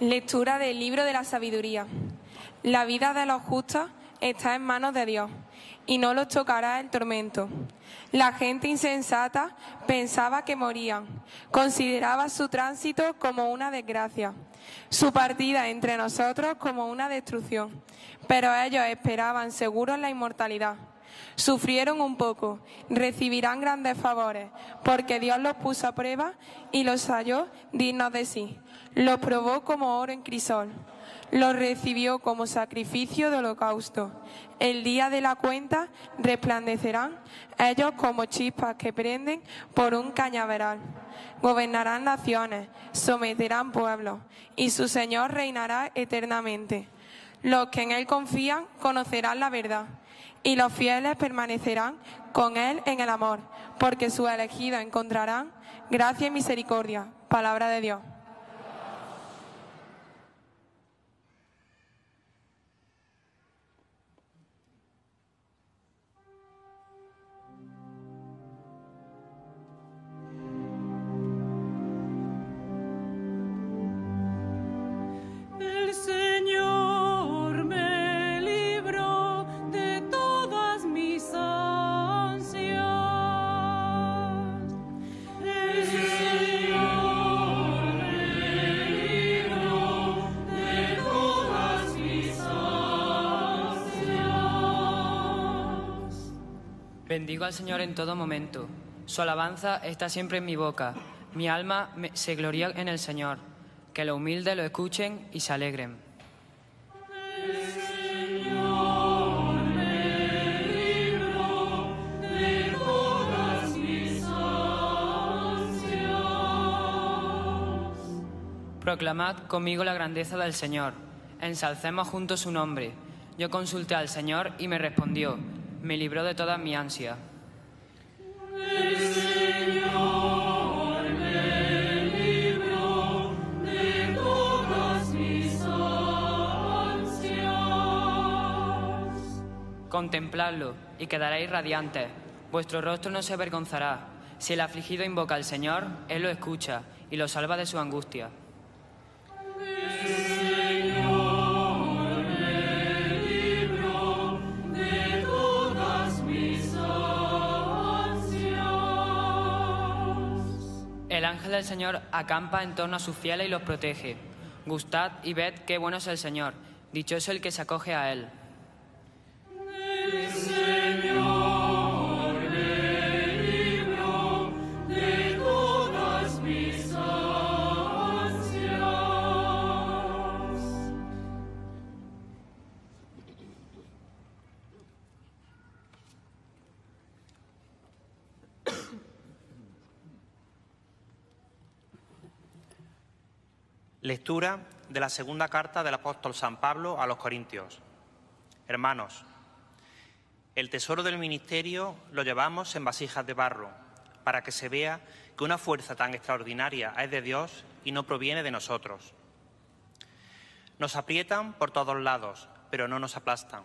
Lectura del libro de la sabiduría. La vida de los justos está en manos de Dios y no los tocará el tormento. La gente insensata pensaba que morían, consideraba su tránsito como una desgracia, su partida entre nosotros como una destrucción, pero ellos esperaban seguros la inmortalidad. Sufrieron un poco, recibirán grandes favores, porque Dios los puso a prueba y los halló dignos de sí. Los probó como oro en crisol. Los recibió como sacrificio de holocausto. El día de la cuenta resplandecerán ellos como chispas que prenden por un cañaveral. Gobernarán naciones, someterán pueblos, y su Señor reinará eternamente. Los que en Él confían conocerán la verdad y los fieles permanecerán con él en el amor, porque su elegido encontrarán gracia y misericordia. Palabra de Dios. Bendigo al Señor en todo momento. Su alabanza está siempre en mi boca. Mi alma se gloria en el Señor. Que lo humilde lo escuchen y se alegren. Proclamad conmigo la grandeza del Señor. Ensalcemos juntos su nombre. Yo consulté al Señor y me respondió me libró de toda mi ansia. Contempladlo y quedaréis radiantes. Vuestro rostro no se avergonzará. Si el afligido invoca al Señor, Él lo escucha y lo salva de su angustia. del Señor acampa en torno a su fieles y los protege. Gustad y ved qué bueno es el Señor. Dichoso el que se acoge a él. Lectura de la segunda carta del apóstol San Pablo a los Corintios. Hermanos, el tesoro del ministerio lo llevamos en vasijas de barro, para que se vea que una fuerza tan extraordinaria es de Dios y no proviene de nosotros. Nos aprietan por todos lados, pero no nos aplastan.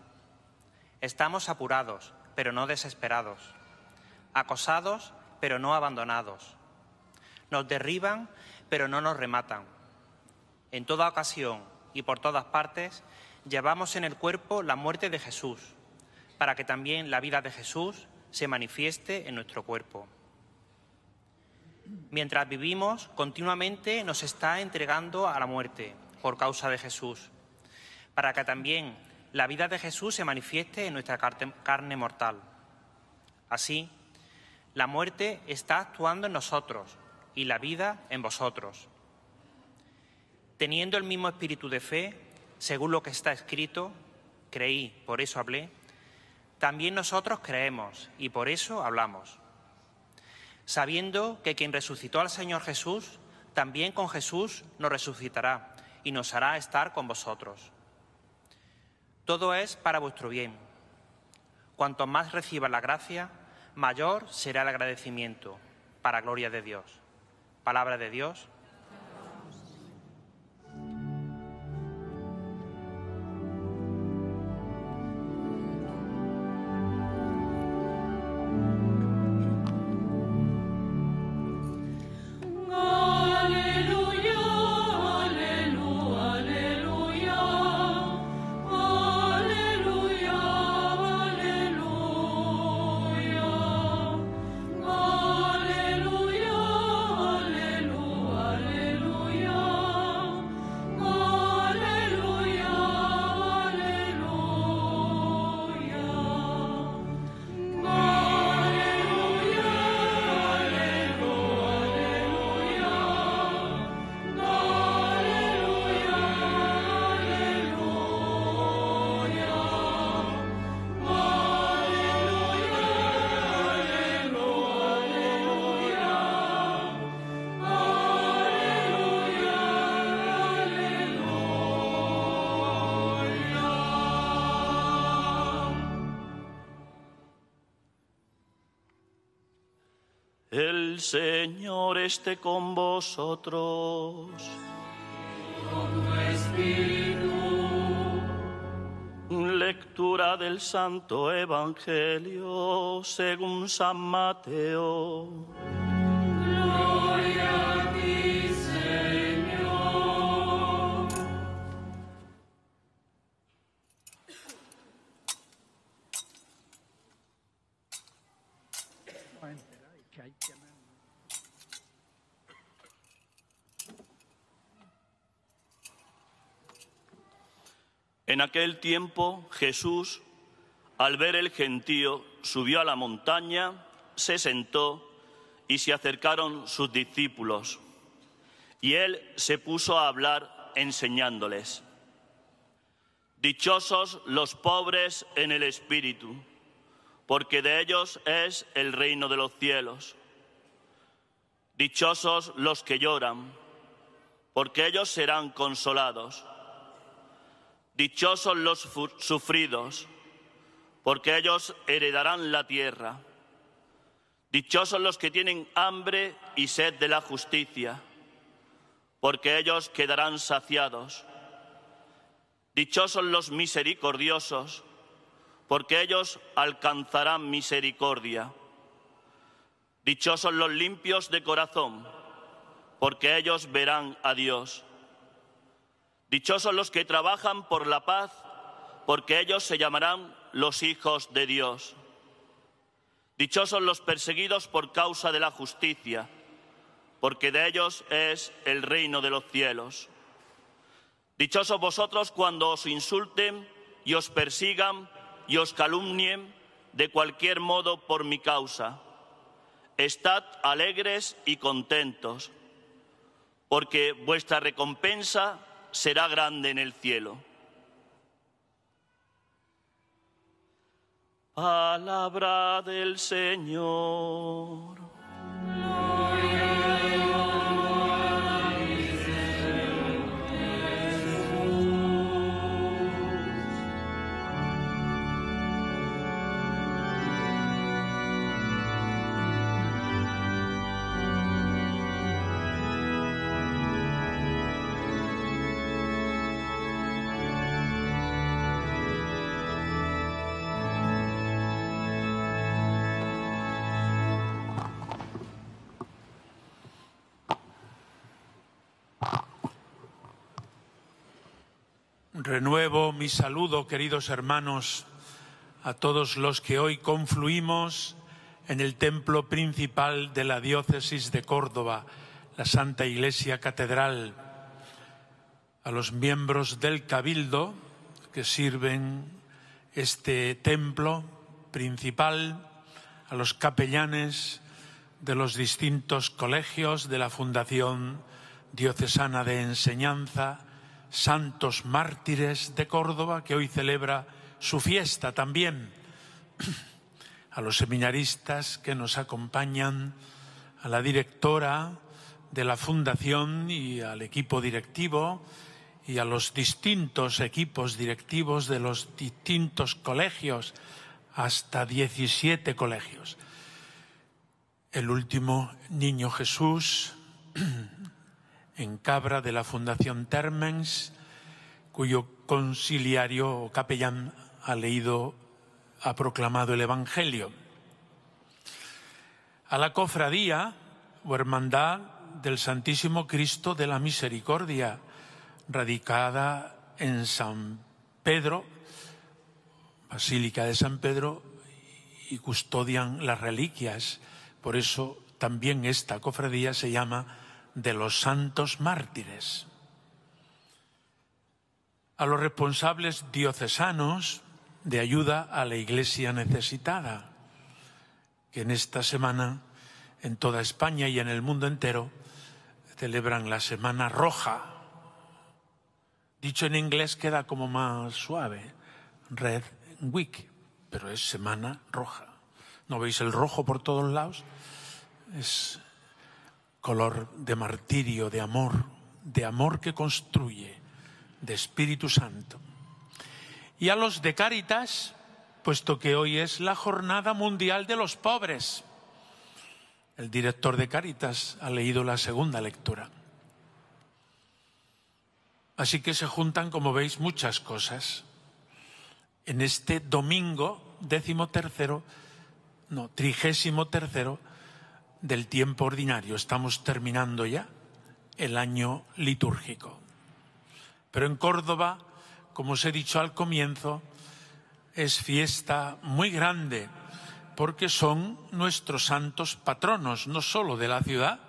Estamos apurados, pero no desesperados. Acosados, pero no abandonados. Nos derriban, pero no nos rematan en toda ocasión y por todas partes, llevamos en el cuerpo la muerte de Jesús, para que también la vida de Jesús se manifieste en nuestro cuerpo. Mientras vivimos, continuamente nos está entregando a la muerte por causa de Jesús, para que también la vida de Jesús se manifieste en nuestra carne mortal. Así, la muerte está actuando en nosotros y la vida en vosotros. Teniendo el mismo espíritu de fe, según lo que está escrito, creí, por eso hablé, también nosotros creemos y por eso hablamos. Sabiendo que quien resucitó al Señor Jesús, también con Jesús nos resucitará y nos hará estar con vosotros. Todo es para vuestro bien. Cuanto más reciba la gracia, mayor será el agradecimiento, para gloria de Dios. Palabra de Dios. Señor esté con vosotros. Con espíritu. Lectura del Santo Evangelio según San Mateo. En aquel tiempo Jesús, al ver el gentío, subió a la montaña, se sentó y se acercaron sus discípulos. Y él se puso a hablar enseñándoles. Dichosos los pobres en el espíritu, porque de ellos es el reino de los cielos. Dichosos los que lloran, porque ellos serán consolados. Dichosos los sufridos, porque ellos heredarán la tierra. Dichosos los que tienen hambre y sed de la justicia, porque ellos quedarán saciados. Dichosos los misericordiosos, porque ellos alcanzarán misericordia. Dichosos los limpios de corazón, porque ellos verán a Dios. Dichosos los que trabajan por la paz, porque ellos se llamarán los hijos de Dios. Dichosos los perseguidos por causa de la justicia, porque de ellos es el reino de los cielos. Dichosos vosotros cuando os insulten y os persigan y os calumnien de cualquier modo por mi causa. Estad alegres y contentos, porque vuestra recompensa será grande en el cielo. Palabra del Señor. Renuevo mi saludo, queridos hermanos, a todos los que hoy confluimos en el templo principal de la diócesis de Córdoba, la Santa Iglesia Catedral, a los miembros del Cabildo que sirven este templo principal, a los capellanes de los distintos colegios de la Fundación Diocesana de Enseñanza, santos mártires de Córdoba, que hoy celebra su fiesta también. A los seminaristas que nos acompañan, a la directora de la Fundación y al equipo directivo y a los distintos equipos directivos de los distintos colegios, hasta 17 colegios. El último Niño Jesús, en Cabra de la Fundación Termens, cuyo conciliario o capellán ha leído, ha proclamado el Evangelio. A la cofradía o hermandad del Santísimo Cristo de la Misericordia, radicada en San Pedro, Basílica de San Pedro, y custodian las reliquias. Por eso también esta cofradía se llama de los santos mártires. A los responsables diocesanos de ayuda a la iglesia necesitada, que en esta semana en toda España y en el mundo entero celebran la Semana Roja. Dicho en inglés queda como más suave, Red Week, pero es Semana Roja. ¿No veis el rojo por todos lados? Es color de martirio, de amor, de amor que construye, de Espíritu Santo. Y a los de Cáritas, puesto que hoy es la Jornada Mundial de los Pobres. El director de Cáritas ha leído la segunda lectura. Así que se juntan, como veis, muchas cosas en este domingo décimo tercero, no, trigésimo tercero del tiempo ordinario. Estamos terminando ya el año litúrgico. Pero en Córdoba, como os he dicho al comienzo, es fiesta muy grande porque son nuestros santos patronos, no solo de la ciudad,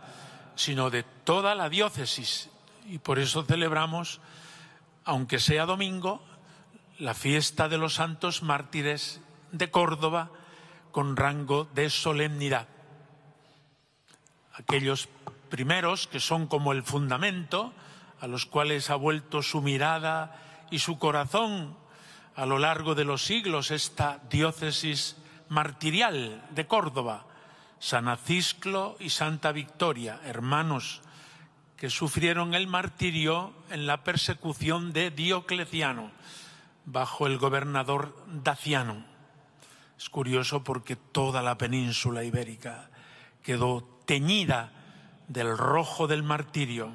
sino de toda la diócesis. Y por eso celebramos, aunque sea domingo, la fiesta de los santos mártires de Córdoba con rango de solemnidad aquellos primeros que son como el fundamento a los cuales ha vuelto su mirada y su corazón a lo largo de los siglos esta diócesis martirial de Córdoba, San Acisclo y Santa Victoria, hermanos que sufrieron el martirio en la persecución de Diocleciano bajo el gobernador Daciano. Es curioso porque toda la península ibérica quedó teñida del rojo del martirio.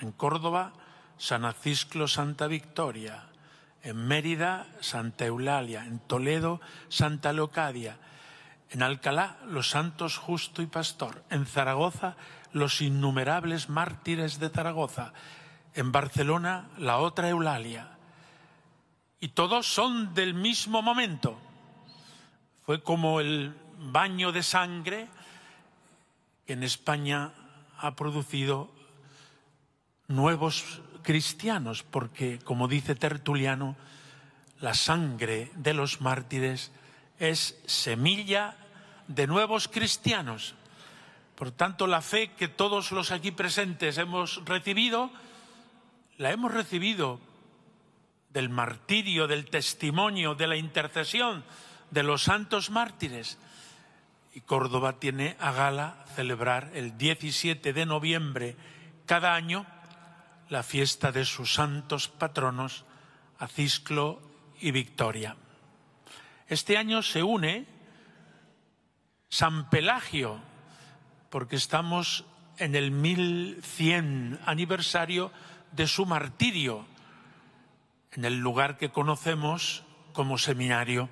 En Córdoba, San Acisclo, Santa Victoria. En Mérida, Santa Eulalia. En Toledo, Santa Leocadia. En Alcalá, los santos Justo y Pastor. En Zaragoza, los innumerables mártires de Zaragoza. En Barcelona, la otra Eulalia. Y todos son del mismo momento. Fue como el baño de sangre que en España ha producido nuevos cristianos, porque, como dice Tertuliano, la sangre de los mártires es semilla de nuevos cristianos. Por tanto, la fe que todos los aquí presentes hemos recibido, la hemos recibido del martirio, del testimonio, de la intercesión de los santos mártires y Córdoba tiene a gala celebrar el 17 de noviembre cada año la fiesta de sus santos patronos, Acisclo y Victoria. Este año se une San Pelagio, porque estamos en el 1100 aniversario de su martirio, en el lugar que conocemos como seminario,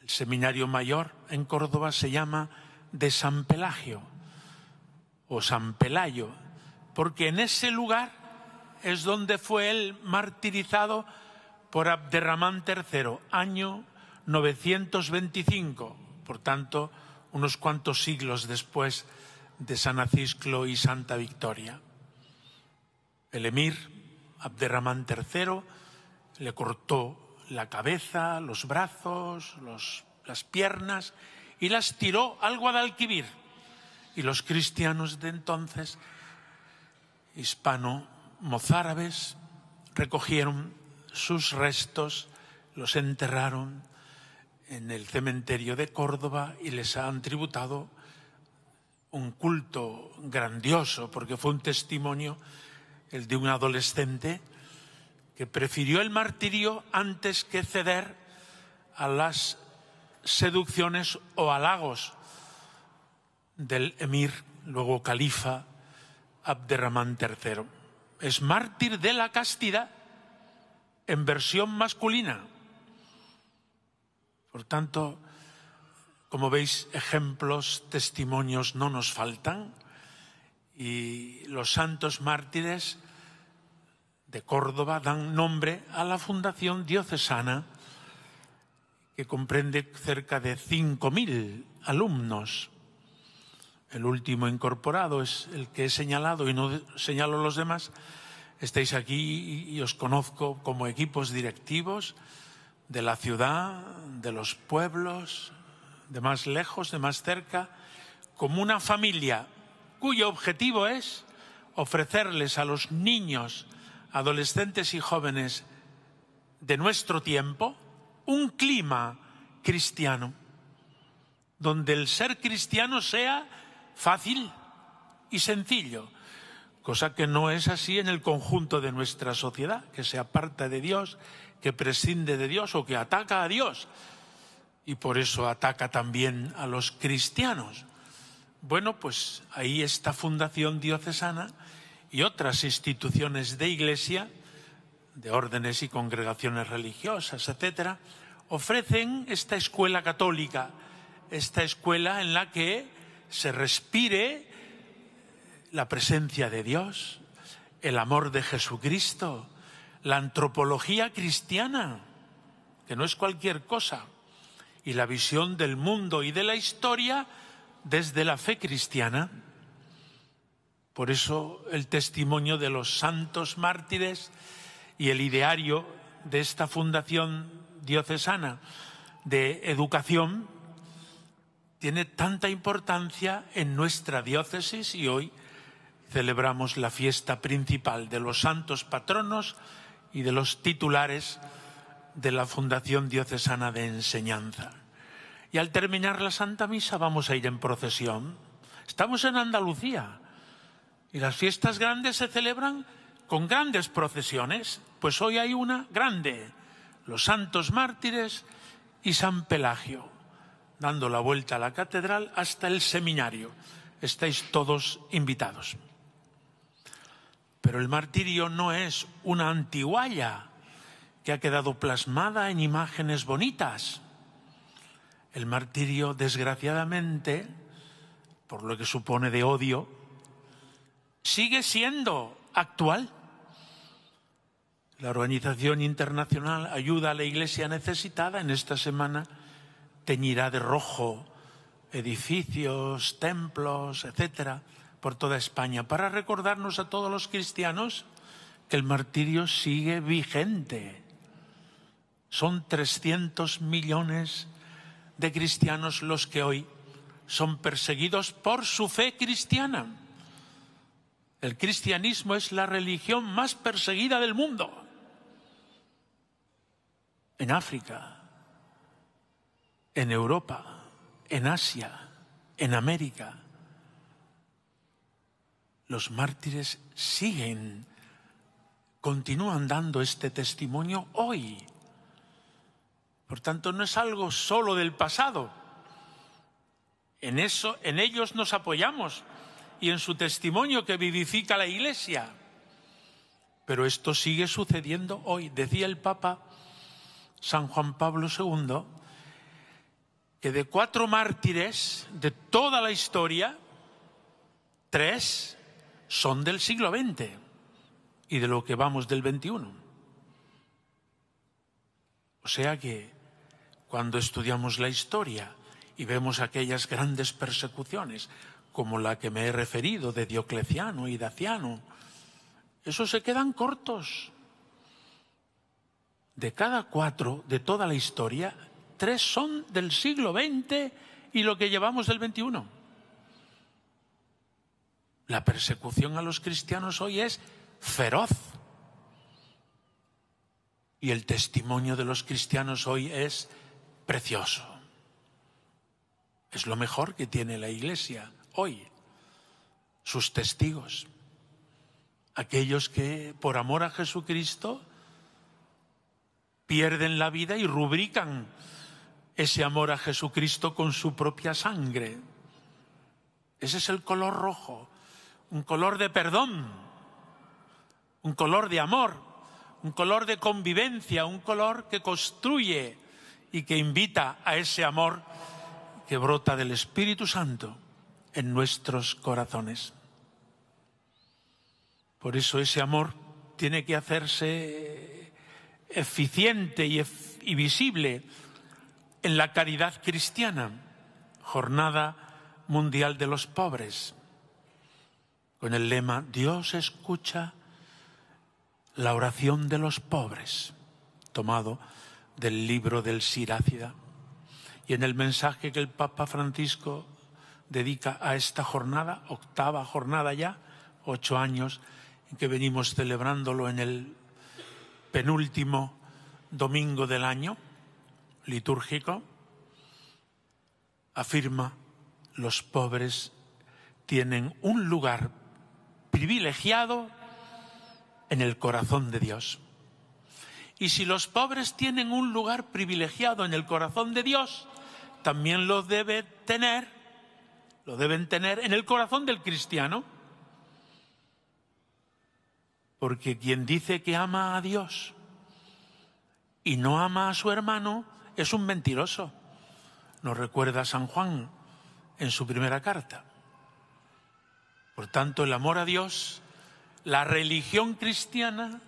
el seminario mayor en Córdoba se llama de San Pelagio o San Pelayo, porque en ese lugar es donde fue él martirizado por Abderramán III, año 925, por tanto, unos cuantos siglos después de San Acisclo y Santa Victoria. El emir Abderramán III le cortó la cabeza, los brazos, los las piernas y las tiró al Guadalquivir. Y los cristianos de entonces, hispano-mozárabes, recogieron sus restos, los enterraron en el cementerio de Córdoba y les han tributado un culto grandioso, porque fue un testimonio el de un adolescente que prefirió el martirio antes que ceder a las seducciones o halagos del emir, luego califa Abderramán III. Es mártir de la castidad en versión masculina. Por tanto, como veis, ejemplos, testimonios no nos faltan y los santos mártires de Córdoba dan nombre a la Fundación Diocesana que comprende cerca de 5.000 alumnos. El último incorporado es el que he señalado y no señalo los demás. Estáis aquí y os conozco como equipos directivos de la ciudad, de los pueblos, de más lejos, de más cerca, como una familia cuyo objetivo es ofrecerles a los niños, adolescentes y jóvenes de nuestro tiempo, un clima cristiano, donde el ser cristiano sea fácil y sencillo, cosa que no es así en el conjunto de nuestra sociedad, que se aparta de Dios, que prescinde de Dios o que ataca a Dios. Y por eso ataca también a los cristianos. Bueno, pues ahí esta fundación diocesana y otras instituciones de iglesia de órdenes y congregaciones religiosas, etcétera, ofrecen esta escuela católica, esta escuela en la que se respire la presencia de Dios, el amor de Jesucristo, la antropología cristiana, que no es cualquier cosa, y la visión del mundo y de la historia desde la fe cristiana. Por eso el testimonio de los santos mártires y el ideario de esta Fundación Diocesana de Educación tiene tanta importancia en nuestra diócesis y hoy celebramos la fiesta principal de los santos patronos y de los titulares de la Fundación Diocesana de Enseñanza. Y al terminar la Santa Misa vamos a ir en procesión. Estamos en Andalucía y las fiestas grandes se celebran con grandes procesiones, pues hoy hay una grande, los santos mártires y San Pelagio, dando la vuelta a la catedral hasta el seminario. Estáis todos invitados. Pero el martirio no es una antiguaya que ha quedado plasmada en imágenes bonitas. El martirio, desgraciadamente, por lo que supone de odio, sigue siendo actual. La Organización Internacional Ayuda a la Iglesia Necesitada en esta semana teñirá de rojo edificios, templos, etcétera, por toda España, para recordarnos a todos los cristianos que el martirio sigue vigente. Son 300 millones de cristianos los que hoy son perseguidos por su fe cristiana. El cristianismo es la religión más perseguida del mundo. En África, en Europa, en Asia, en América. Los mártires siguen, continúan dando este testimonio hoy. Por tanto, no es algo solo del pasado. En eso, en ellos nos apoyamos y en su testimonio que vivifica la Iglesia. Pero esto sigue sucediendo hoy. Decía el Papa San Juan Pablo II que de cuatro mártires de toda la historia, tres son del siglo XX y de lo que vamos del XXI. O sea que cuando estudiamos la historia y vemos aquellas grandes persecuciones, como la que me he referido de Diocleciano y Daciano, esos se quedan cortos. De cada cuatro de toda la historia, tres son del siglo XX y lo que llevamos del XXI. La persecución a los cristianos hoy es feroz. Y el testimonio de los cristianos hoy es precioso. Es lo mejor que tiene la Iglesia hoy, sus testigos, aquellos que por amor a Jesucristo pierden la vida y rubrican ese amor a Jesucristo con su propia sangre. Ese es el color rojo, un color de perdón, un color de amor, un color de convivencia, un color que construye y que invita a ese amor que brota del Espíritu Santo en nuestros corazones. Por eso ese amor tiene que hacerse eficiente y, visible en la caridad cristiana, Jornada Mundial de los Pobres, con el lema Dios escucha la oración de los pobres, tomado del libro del Sirácida. Y en el mensaje que el Papa Francisco dedica a esta jornada, octava jornada ya, ocho años, en que venimos celebrándolo en el penúltimo domingo del año litúrgico, afirma, los pobres tienen un lugar privilegiado en el corazón de Dios. Y si los pobres tienen un lugar privilegiado en el corazón de Dios, también lo debe tener lo deben tener en el corazón del cristiano. Porque quien dice que ama a Dios y no ama a su hermano es un mentiroso. Nos recuerda San Juan en su primera carta. Por tanto, el amor a Dios, la religión cristiana,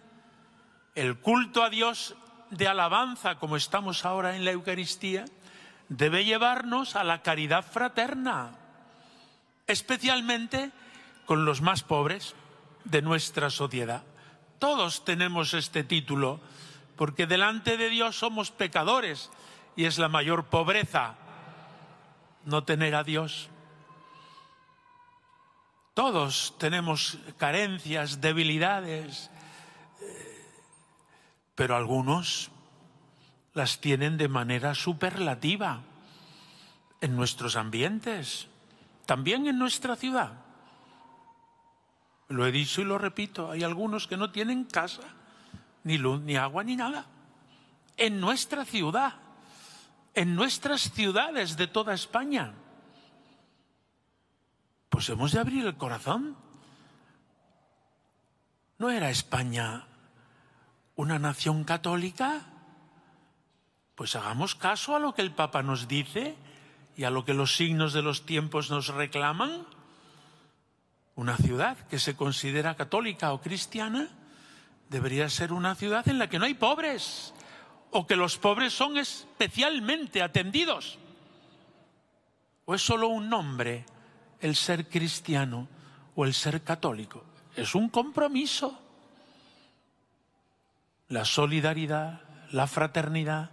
el culto a Dios de alabanza como estamos ahora en la Eucaristía, debe llevarnos a la caridad fraterna especialmente con los más pobres de nuestra sociedad. Todos tenemos este título porque delante de Dios somos pecadores y es la mayor pobreza no tener a Dios. Todos tenemos carencias, debilidades, eh, pero algunos las tienen de manera superlativa en nuestros ambientes, también en nuestra ciudad. Lo he dicho y lo repito, hay algunos que no tienen casa, ni luz, ni agua, ni nada. En nuestra ciudad, en nuestras ciudades de toda España. Pues hemos de abrir el corazón. ¿No era España una nación católica? Pues hagamos caso a lo que el Papa nos dice y a lo que los signos de los tiempos nos reclaman? Una ciudad que se considera católica o cristiana debería ser una ciudad en la que no hay pobres o que los pobres son especialmente atendidos. ¿O es solo un nombre el ser cristiano o el ser católico? Es un compromiso. La solidaridad, la fraternidad,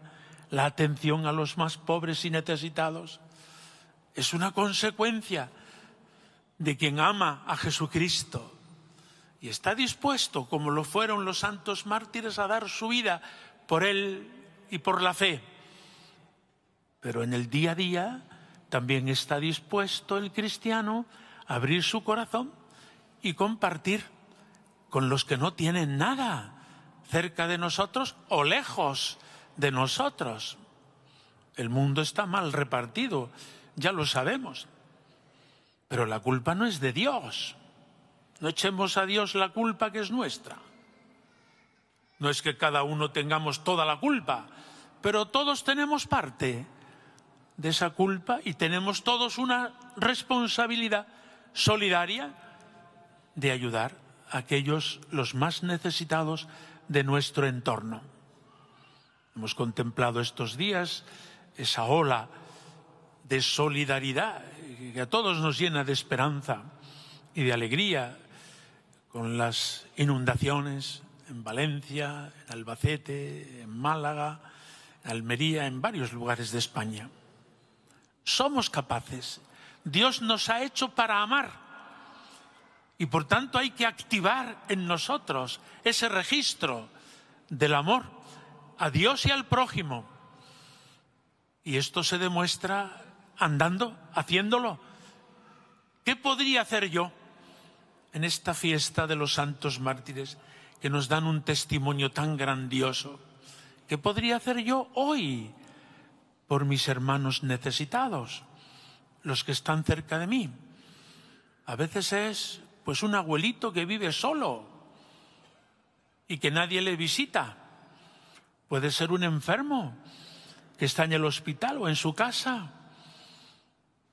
la atención a los más pobres y necesitados, es una consecuencia de quien ama a Jesucristo y está dispuesto, como lo fueron los santos mártires, a dar su vida por Él y por la fe. Pero en el día a día también está dispuesto el cristiano a abrir su corazón y compartir con los que no tienen nada cerca de nosotros o lejos de nosotros. El mundo está mal repartido ya lo sabemos. Pero la culpa no es de Dios. No echemos a Dios la culpa que es nuestra. No es que cada uno tengamos toda la culpa, pero todos tenemos parte de esa culpa y tenemos todos una responsabilidad solidaria de ayudar a aquellos los más necesitados de nuestro entorno. Hemos contemplado estos días esa ola de solidaridad, que a todos nos llena de esperanza y de alegría con las inundaciones en Valencia, en Albacete, en Málaga, en Almería, en varios lugares de España. Somos capaces. Dios nos ha hecho para amar. Y por tanto hay que activar en nosotros ese registro del amor a Dios y al prójimo. Y esto se demuestra andando, haciéndolo. ¿Qué podría hacer yo en esta fiesta de los santos mártires que nos dan un testimonio tan grandioso? ¿Qué podría hacer yo hoy por mis hermanos necesitados, los que están cerca de mí? A veces es pues un abuelito que vive solo y que nadie le visita. Puede ser un enfermo que está en el hospital o en su casa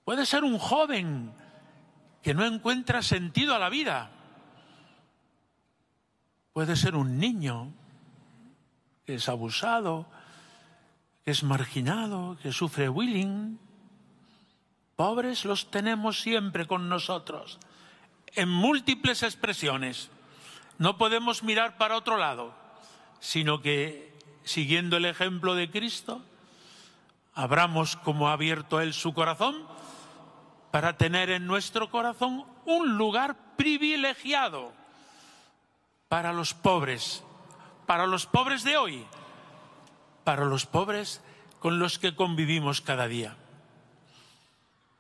Puede ser un joven que no encuentra sentido a la vida. Puede ser un niño que es abusado, que es marginado, que sufre willing. Pobres los tenemos siempre con nosotros, en múltiples expresiones. No podemos mirar para otro lado, sino que, siguiendo el ejemplo de Cristo, abramos como ha abierto Él su corazón para tener en nuestro corazón un lugar privilegiado para los pobres, para los pobres de hoy, para los pobres con los que convivimos cada día.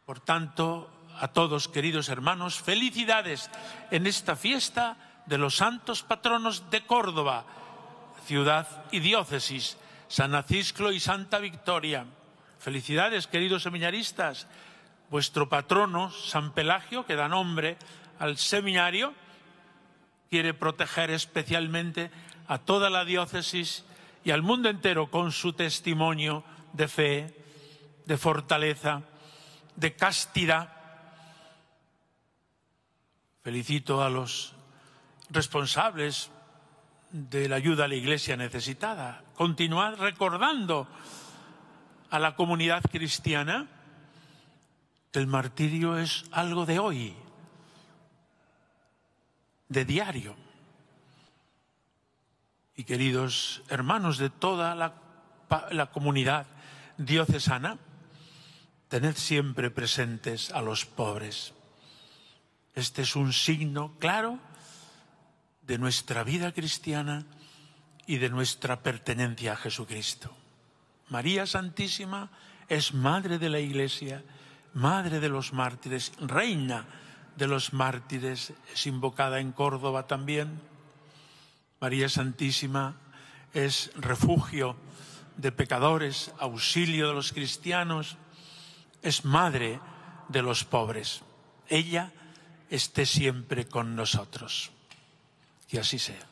Por tanto, a todos, queridos hermanos, felicidades en esta fiesta de los santos patronos de Córdoba, ciudad y diócesis, San Acisclo y Santa Victoria. Felicidades, queridos seminaristas, vuestro patrono, San Pelagio, que da nombre al seminario, quiere proteger especialmente a toda la diócesis y al mundo entero con su testimonio de fe, de fortaleza, de castidad. Felicito a los responsables de la ayuda a la Iglesia necesitada. Continuad recordando a la comunidad cristiana el martirio es algo de hoy, de diario. Y queridos hermanos de toda la, la comunidad diocesana, tened siempre presentes a los pobres. Este es un signo claro de nuestra vida cristiana y de nuestra pertenencia a Jesucristo. María Santísima es Madre de la Iglesia madre de los mártires, reina de los mártires, es invocada en Córdoba también. María Santísima es refugio de pecadores, auxilio de los cristianos, es madre de los pobres. Ella esté siempre con nosotros. Que así sea.